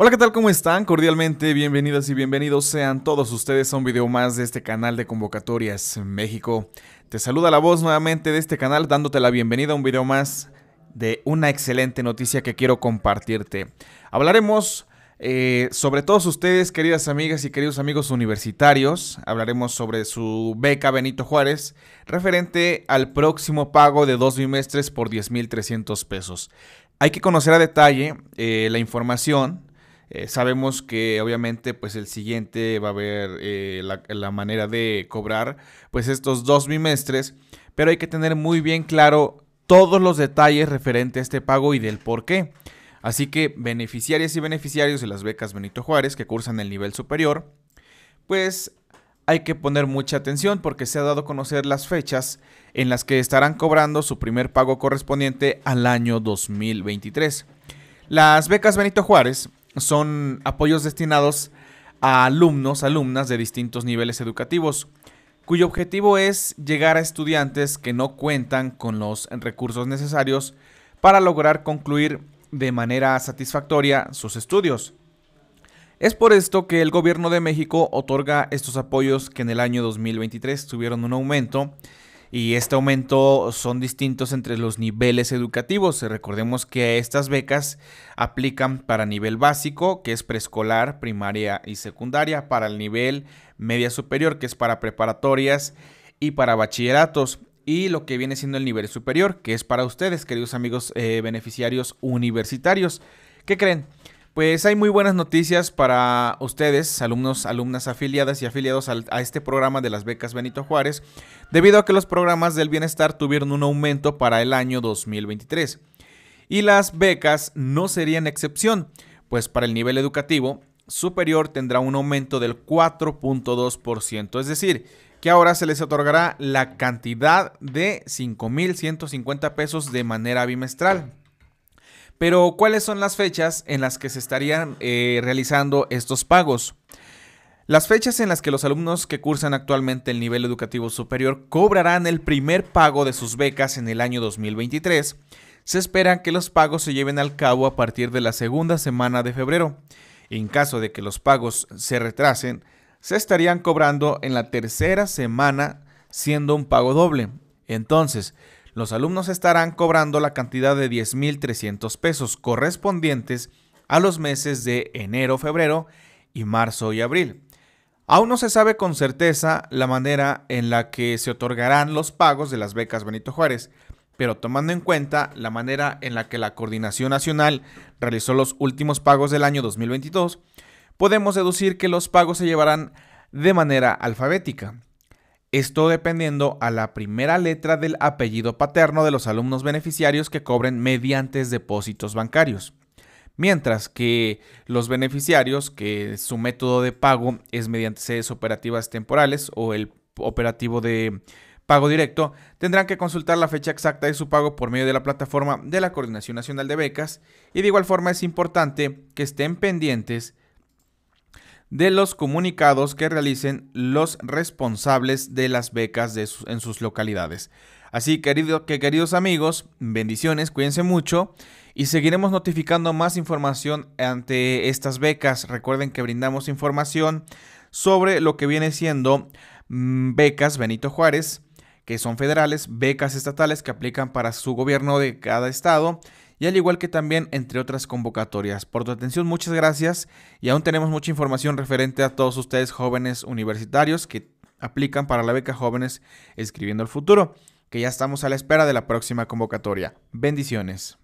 Hola, ¿qué tal? ¿Cómo están? Cordialmente bienvenidas y bienvenidos sean todos ustedes a un video más de este canal de convocatorias México. Te saluda la voz nuevamente de este canal dándote la bienvenida a un video más de una excelente noticia que quiero compartirte. Hablaremos eh, sobre todos ustedes, queridas amigas y queridos amigos universitarios, hablaremos sobre su beca Benito Juárez, referente al próximo pago de dos bimestres por 10.300 pesos. Hay que conocer a detalle eh, la información eh, sabemos que obviamente pues el siguiente va a haber eh, la, manera de cobrar pues estos dos bimestres, pero hay que tener muy bien claro todos los detalles referente a este pago y del por qué. Así que beneficiarias y beneficiarios de las becas Benito Juárez que cursan el nivel superior, pues hay que poner mucha atención porque se ha dado a conocer las fechas en las que estarán cobrando su primer pago correspondiente al año 2023. Las becas Benito Juárez son apoyos destinados a alumnos, alumnas de distintos niveles educativos, cuyo objetivo es llegar a estudiantes que no cuentan con los recursos necesarios para lograr concluir de manera satisfactoria sus estudios. Es por esto que el gobierno de México otorga estos apoyos que en el año 2023 tuvieron un aumento y este aumento son distintos entre los niveles educativos. Recordemos que estas becas aplican para nivel básico, que es preescolar, primaria y secundaria, para el nivel media superior, que es para preparatorias y para bachilleratos, y lo que viene siendo el nivel superior, que es para ustedes, queridos amigos eh, beneficiarios universitarios. ¿Qué creen? Pues hay muy buenas noticias para ustedes, alumnos, alumnas afiliadas y afiliados a este programa de las becas Benito Juárez, debido a que los programas del bienestar tuvieron un aumento para el año 2023. Y las becas no serían excepción, pues para el nivel educativo superior tendrá un aumento del 4.2%, es decir, que ahora se les otorgará la cantidad de 5.150 pesos de manera bimestral. Pero, ¿cuáles son las fechas en las que se estarían eh, realizando estos pagos? Las fechas en las que los alumnos que cursan actualmente el nivel educativo superior cobrarán el primer pago de sus becas en el año 2023, se espera que los pagos se lleven al cabo a partir de la segunda semana de febrero. En caso de que los pagos se retrasen, se estarían cobrando en la tercera semana siendo un pago doble. Entonces, los alumnos estarán cobrando la cantidad de 10.300 pesos correspondientes a los meses de enero, febrero y marzo y abril. Aún no se sabe con certeza la manera en la que se otorgarán los pagos de las becas Benito Juárez, pero tomando en cuenta la manera en la que la Coordinación Nacional realizó los últimos pagos del año 2022, podemos deducir que los pagos se llevarán de manera alfabética. Esto dependiendo a la primera letra del apellido paterno de los alumnos beneficiarios que cobren mediante depósitos bancarios. Mientras que los beneficiarios que su método de pago es mediante sedes operativas temporales o el operativo de pago directo, tendrán que consultar la fecha exacta de su pago por medio de la plataforma de la Coordinación Nacional de Becas y de igual forma es importante que estén pendientes de los comunicados que realicen los responsables de las becas en sus localidades. Así querido, que queridos amigos, bendiciones, cuídense mucho y seguiremos notificando más información ante estas becas. Recuerden que brindamos información sobre lo que viene siendo mm, becas Benito Juárez, que son federales, becas estatales que aplican para su gobierno de cada estado y al igual que también entre otras convocatorias. Por tu atención, muchas gracias y aún tenemos mucha información referente a todos ustedes jóvenes universitarios que aplican para la beca jóvenes escribiendo el futuro, que ya estamos a la espera de la próxima convocatoria. Bendiciones.